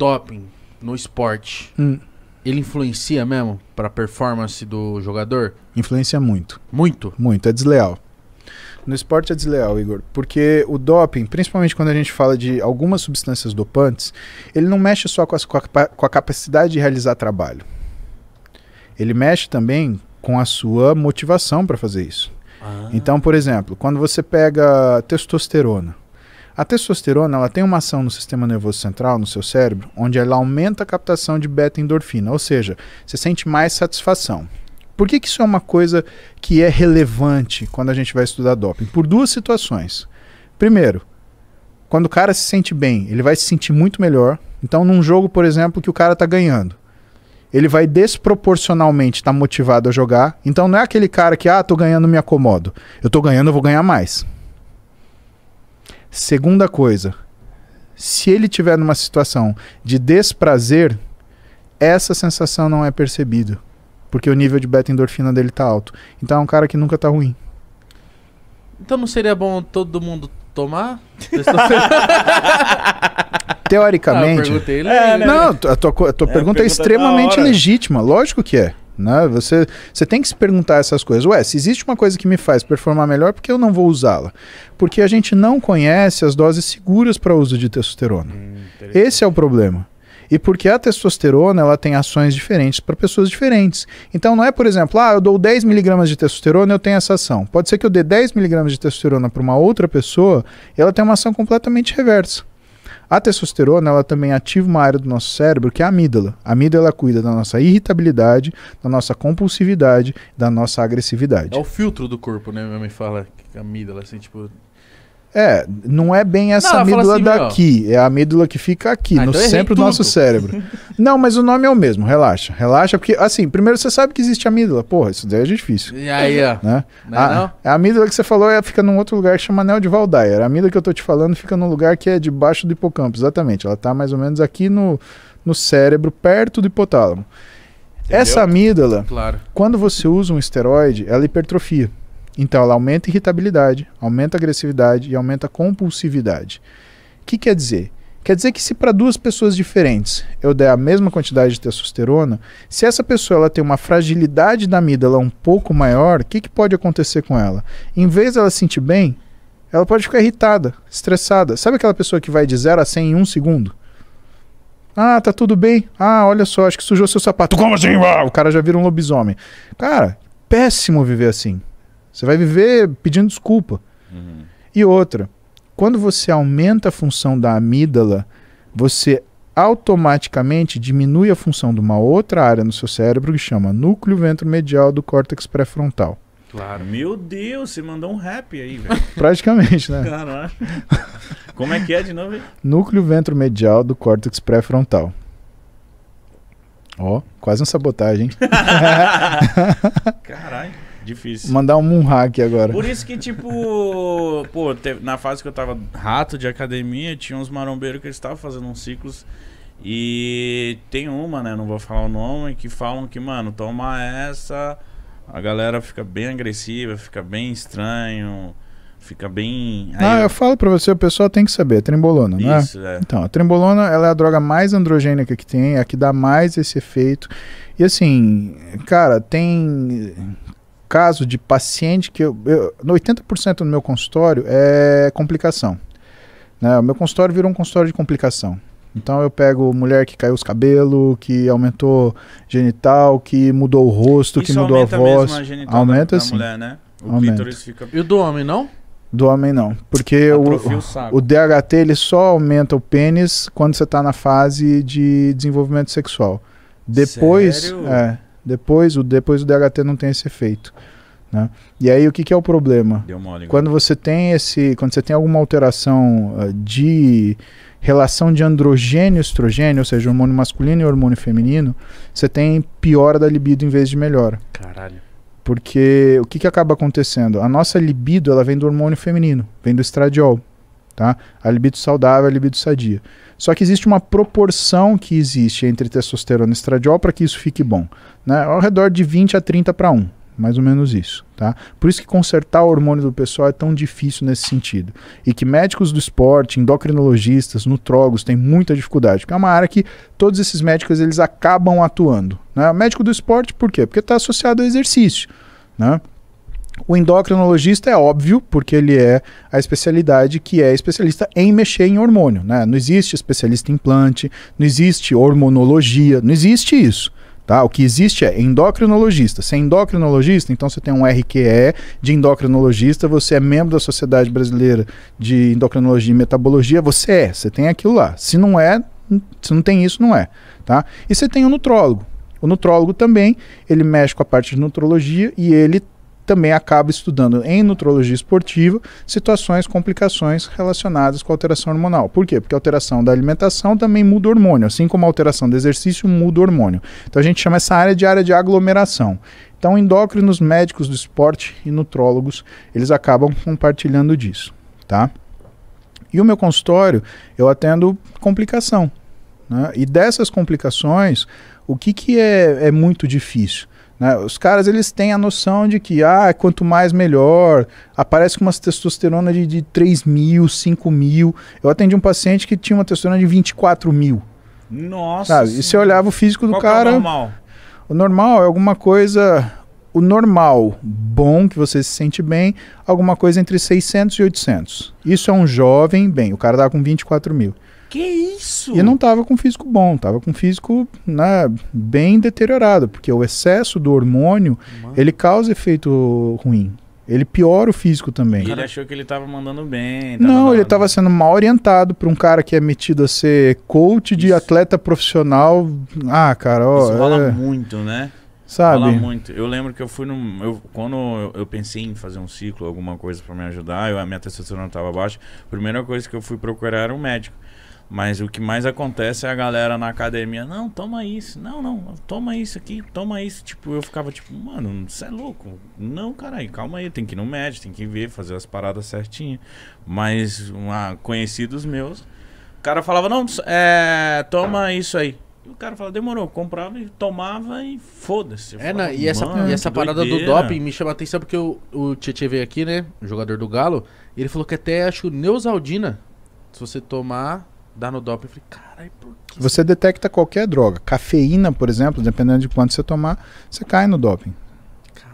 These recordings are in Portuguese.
doping no esporte, hum. ele influencia mesmo para a performance do jogador? Influencia muito. Muito? Muito, é desleal. No esporte é desleal, Igor, porque o doping, principalmente quando a gente fala de algumas substâncias dopantes, ele não mexe só com, as, com, a, com a capacidade de realizar trabalho. Ele mexe também com a sua motivação para fazer isso. Ah. Então, por exemplo, quando você pega testosterona, a testosterona ela tem uma ação no sistema nervoso central, no seu cérebro, onde ela aumenta a captação de beta-endorfina, ou seja, você sente mais satisfação. Por que, que isso é uma coisa que é relevante quando a gente vai estudar doping? Por duas situações. Primeiro, quando o cara se sente bem, ele vai se sentir muito melhor. Então, num jogo, por exemplo, que o cara está ganhando, ele vai desproporcionalmente estar tá motivado a jogar. Então, não é aquele cara que, ah, estou ganhando, me acomodo. Eu estou ganhando, eu vou ganhar mais. Segunda coisa, se ele tiver numa situação de desprazer, essa sensação não é percebida, porque o nível de beta-endorfina dele tá alto. Então é um cara que nunca tá ruim. Então não seria bom todo mundo tomar? Teoricamente. Ah, eu perguntei, é, né? Não, a tua, a tua é, pergunta é, é extremamente legítima, lógico que é né? Você, você tem que se perguntar essas coisas. Ué, se existe uma coisa que me faz performar melhor, por que eu não vou usá-la? Porque a gente não conhece as doses seguras para uso de testosterona. Hum, Esse é o problema. E porque a testosterona ela tem ações diferentes para pessoas diferentes. Então não é, por exemplo, ah, eu dou 10 miligramas de testosterona eu tenho essa ação. Pode ser que eu dê 10 miligramas de testosterona para uma outra pessoa e ela tenha uma ação completamente reversa. A testosterona ela também ativa uma área do nosso cérebro que é a amígdala. A amígdala cuida da nossa irritabilidade, da nossa compulsividade, da nossa agressividade. É o filtro do corpo, né? Minha mãe fala que é a amígdala, assim, tipo. É, não é bem essa não, amígdala assim, daqui, ó. é a amígdala que fica aqui, ah, no então centro do nosso cérebro. Não, mas o nome é o mesmo, relaxa. Relaxa, porque, assim, primeiro você sabe que existe amígdala. Porra, isso daí é difícil. E aí, ó. Né? Não é a, não? a amígdala que você falou é, fica num outro lugar que chama anel de Valdaia. A amígdala que eu tô te falando fica num lugar que é debaixo do hipocampo, exatamente. Ela tá mais ou menos aqui no, no cérebro, perto do hipotálamo. Entendeu? Essa amígdala, claro. quando você usa um esteroide, ela hipertrofia. Então, ela aumenta irritabilidade, aumenta agressividade e aumenta compulsividade. O que quer dizer? Quer dizer que se para duas pessoas diferentes eu der a mesma quantidade de testosterona, se essa pessoa ela tem uma fragilidade da amígdala um pouco maior, o que, que pode acontecer com ela? Em vez dela se sentir bem, ela pode ficar irritada, estressada. Sabe aquela pessoa que vai de 0 a 100 em um segundo? Ah, tá tudo bem. Ah, olha só, acho que sujou seu sapato. Como assim? Ah, o cara já vira um lobisomem. Cara, péssimo viver assim. Você vai viver pedindo desculpa. Uhum. E outra, quando você aumenta a função da amígdala, você automaticamente diminui a função de uma outra área no seu cérebro que chama núcleo ventromedial do córtex pré-frontal. Claro. Meu Deus, você mandou um rap aí, velho. Praticamente, né? Caraca. Como é que é de novo? Hein? Núcleo ventromedial do córtex pré-frontal. Ó, oh, quase uma sabotagem. Caralho. Difícil. Mandar um hack agora. Por isso que, tipo, pô, na fase que eu tava rato de academia, tinha uns marombeiros que eles estavam fazendo uns ciclos. E tem uma, né? Não vou falar o nome, que falam que, mano, toma essa. A galera fica bem agressiva, fica bem estranho, fica bem. Aí... Não, eu falo pra você, o pessoal tem que saber, a é trembolona, né? Isso, é? é. Então, a trembolona ela é a droga mais androgênica que tem, é a que dá mais esse efeito. E assim, cara, tem caso de paciente que eu, eu 80% do meu consultório é complicação. Né? O meu consultório virou um consultório de complicação. Então eu pego mulher que caiu os cabelos, que aumentou genital, que mudou o rosto, Isso que mudou a voz. Mesmo a genital aumenta da, Da mulher, né? O aumenta. Fica... E o do homem não? Do homem não, porque o, o DHT ele só aumenta o pênis quando você está na fase de desenvolvimento sexual. Depois, Sério? é. Depois o, depois o DHT não tem esse efeito. Né? E aí o que, que é o problema? quando você tem esse, quando você tem alguma alteração uh, de relação de androgênio e estrogênio, ou seja, hormônio masculino e hormônio feminino, você tem piora da libido em vez de melhora. Caralho. Porque o que, que acaba acontecendo? A nossa libido ela vem do hormônio feminino, vem do estradiol tá? A libido saudável, a libido sadia. Só que existe uma proporção que existe entre testosterona e estradiol para que isso fique bom, né? Ao redor de 20 a 30 para 1, mais ou menos isso, tá? Por isso que consertar o hormônio do pessoal é tão difícil nesse sentido. E que médicos do esporte, endocrinologistas, nutrólogos têm muita dificuldade, porque é uma área que todos esses médicos eles acabam atuando, né? médico do esporte por quê? Porque está associado ao exercício, né? O endocrinologista é óbvio, porque ele é a especialidade que é especialista em mexer em hormônio. Né? Não existe especialista em implante, não existe hormonologia, não existe isso. Tá? O que existe é endocrinologista. Se é endocrinologista, então você tem um RQE de endocrinologista, você é membro da Sociedade Brasileira de Endocrinologia e Metabologia, você é, você tem aquilo lá. Se não é, se não tem isso, não é. Tá? E você tem o nutrólogo. O nutrólogo também, ele mexe com a parte de nutrologia e ele também acaba estudando em nutrologia esportiva situações, complicações relacionadas com alteração hormonal. Por quê? Porque a alteração da alimentação também muda o hormônio, assim como a alteração do exercício muda o hormônio. Então a gente chama essa área de área de aglomeração. Então, endócrinos, médicos do esporte e nutrólogos, eles acabam compartilhando disso, tá? E o meu consultório, eu atendo complicação. Né? E dessas complicações, o que, que é, é muito difícil? Né? Os caras eles têm a noção de que ah, é quanto mais melhor, aparece com umas testosterona de, de 3 mil, 5 mil. Eu atendi um paciente que tinha uma testosterona de 24 mil. Nossa! Sabe? E você olhava o físico do Qual cara. É o normal? O normal é alguma coisa. O normal, bom, que você se sente bem, alguma coisa entre 600 e 800. Isso é um jovem bem. O cara tá com 24 mil. Que isso? E não tava com físico bom, tava com físico né, bem deteriorado, porque o excesso do hormônio, Mano. ele causa efeito ruim. Ele piora o físico também. E ele achou que ele tava mandando bem. Tava não, ele tava sendo mal orientado por um cara que é metido a ser coach de atleta profissional. Ah, cara, ó. Isso rola é. muito, né? Sabe? Fala muito. Eu lembro que eu fui num. Eu, quando eu, eu pensei em fazer um ciclo, alguma coisa para me ajudar, eu, a minha testosterona estava baixa, primeira coisa que eu fui procurar era um médico. Mas o que mais acontece é a galera na academia, não, toma isso, não, não, toma isso aqui, toma isso. Tipo, eu ficava tipo, mano, você é louco. Não, caralho, calma aí, tem que ir no médico, tem que ver, fazer as paradas certinhas. Mas uma, conhecidos meus, o cara falava, não, é, toma isso aí. O cara fala demorou, comprava e tomava e foda-se. É, falava, e essa, e essa parada doideira. do doping me chama a atenção porque o, o Tietchan veio aqui, né? Jogador do Galo. Ele falou que até acho Neusaldina, se você tomar, dá no doping. Eu falei, caralho, por que? Você detecta qualquer droga. Cafeína, por exemplo, dependendo de quanto você tomar, você cai no doping.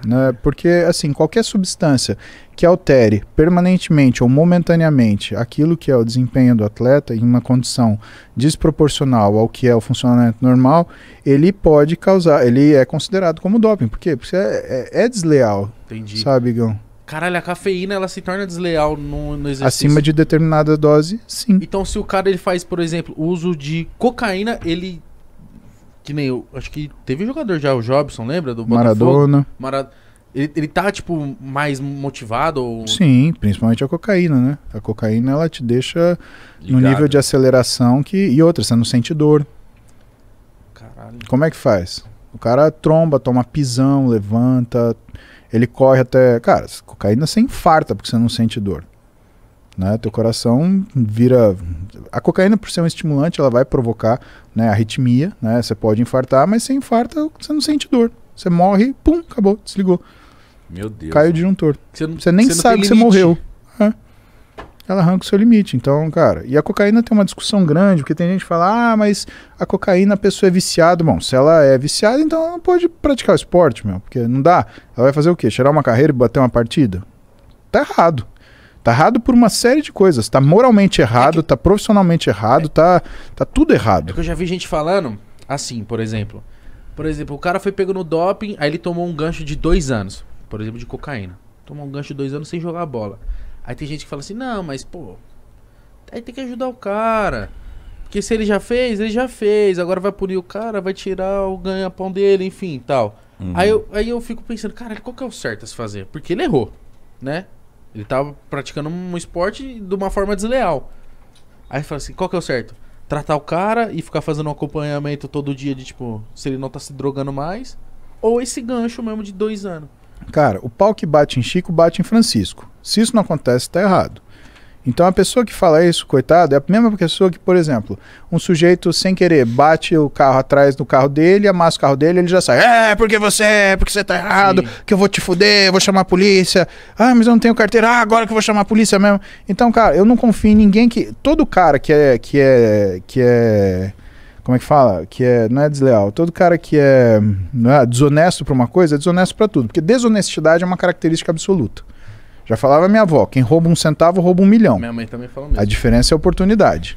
Né? Porque, assim, qualquer substância que altere permanentemente ou momentaneamente aquilo que é o desempenho do atleta em uma condição desproporcional ao que é o funcionamento normal, ele pode causar, ele é considerado como doping. Por quê? Porque é, é, é desleal. Entendi. Sabe, Igão? Caralho, a cafeína ela se torna desleal no, no, exercício. Acima de determinada dose, sim. Então, se o cara ele faz, por exemplo, uso de cocaína, ele que nem eu. Acho que teve um jogador já, o Jobson, lembra? Do Maradona. Ele, ele tá, tipo, mais motivado? Ou... Sim, principalmente a cocaína, né? A cocaína, ela te deixa Ligado. no nível de aceleração que. E outra, você não sente dor. Caralho. Como é que faz? O cara tromba, toma pisão, levanta, ele corre até. Cara, cocaína você infarta porque você não sente dor né? Teu coração vira. A cocaína, por ser um estimulante, ela vai provocar né, arritmia, né? Você pode infartar, mas sem infarta, você não sente dor. Você morre, pum, acabou, desligou. Meu Deus. Caiu de juntor. Você, você nem você sabe que você morreu. É. Ela arranca o seu limite. Então, cara. E a cocaína tem uma discussão grande, porque tem gente que fala, ah, mas a cocaína a pessoa é viciada. Bom, se ela é viciada, então ela não pode praticar o esporte, meu, porque não dá. Ela vai fazer o quê? Cheirar uma carreira e bater uma partida? Tá errado. Tá errado por uma série de coisas. Tá moralmente errado, é que... tá profissionalmente errado, é... tá, tá tudo errado. É que eu já vi gente falando assim, por exemplo. Por exemplo, o cara foi pego no doping, aí ele tomou um gancho de dois anos. Por exemplo, de cocaína. Tomou um gancho de dois anos sem jogar bola. Aí tem gente que fala assim, não, mas pô. Aí tem que ajudar o cara. Porque se ele já fez, ele já fez. Agora vai punir o cara, vai tirar o ganha-pão dele, enfim, tal. Uhum. Aí, eu, aí eu fico pensando, cara, qual que é o certo a se fazer? Porque ele errou, né? Ele tava tá praticando um esporte de uma forma desleal. Aí fala assim, qual que é o certo? Tratar o cara e ficar fazendo um acompanhamento todo dia de tipo, se ele não tá se drogando mais, ou esse gancho mesmo de dois anos. Cara, o pau que bate em Chico bate em Francisco. Se isso não acontece, tá errado. Então a pessoa que fala isso, coitado, é a mesma pessoa que, por exemplo, um sujeito sem querer bate o carro atrás do carro dele, amassa o carro dele, ele já sai. É, porque você, é porque você tá errado, Sim. que eu vou te fuder, eu vou chamar a polícia. Ah, mas eu não tenho carteira. Ah, agora que eu vou chamar a polícia mesmo. Então, cara, eu não confio em ninguém que todo cara que é que é que é como é que fala? Que é, não é desleal. Todo cara que é, é desonesto para uma coisa é desonesto para tudo, porque desonestidade é uma característica absoluta. Já falava minha avó, quem rouba um centavo rouba um milhão. Minha mãe também falou mesmo. A diferença é a oportunidade.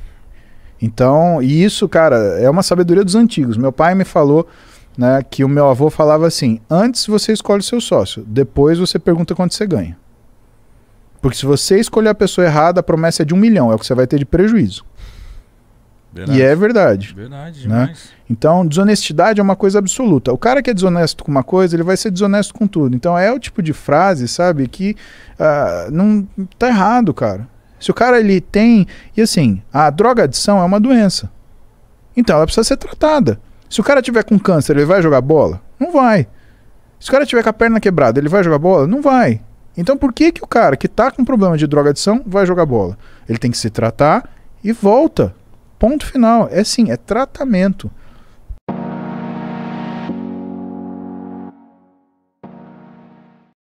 Então, e isso, cara, é uma sabedoria dos antigos. Meu pai me falou né, que o meu avô falava assim: antes você escolhe o seu sócio, depois você pergunta quanto você ganha. Porque se você escolher a pessoa errada, a promessa é de um milhão, é o que você vai ter de prejuízo. Verdade. E é verdade. Verdade, né? demais. Né? Então, desonestidade é uma coisa absoluta. O cara que é desonesto com uma coisa, ele vai ser desonesto com tudo. Então, é o tipo de frase, sabe, que uh, não tá errado, cara. Se o cara ele tem. E assim, a drogadição é uma doença. Então, ela precisa ser tratada. Se o cara tiver com câncer, ele vai jogar bola? Não vai. Se o cara tiver com a perna quebrada, ele vai jogar bola? Não vai. Então, por que, que o cara que tá com problema de drogadição vai jogar bola? Ele tem que se tratar e volta Ponto final. É sim, é tratamento.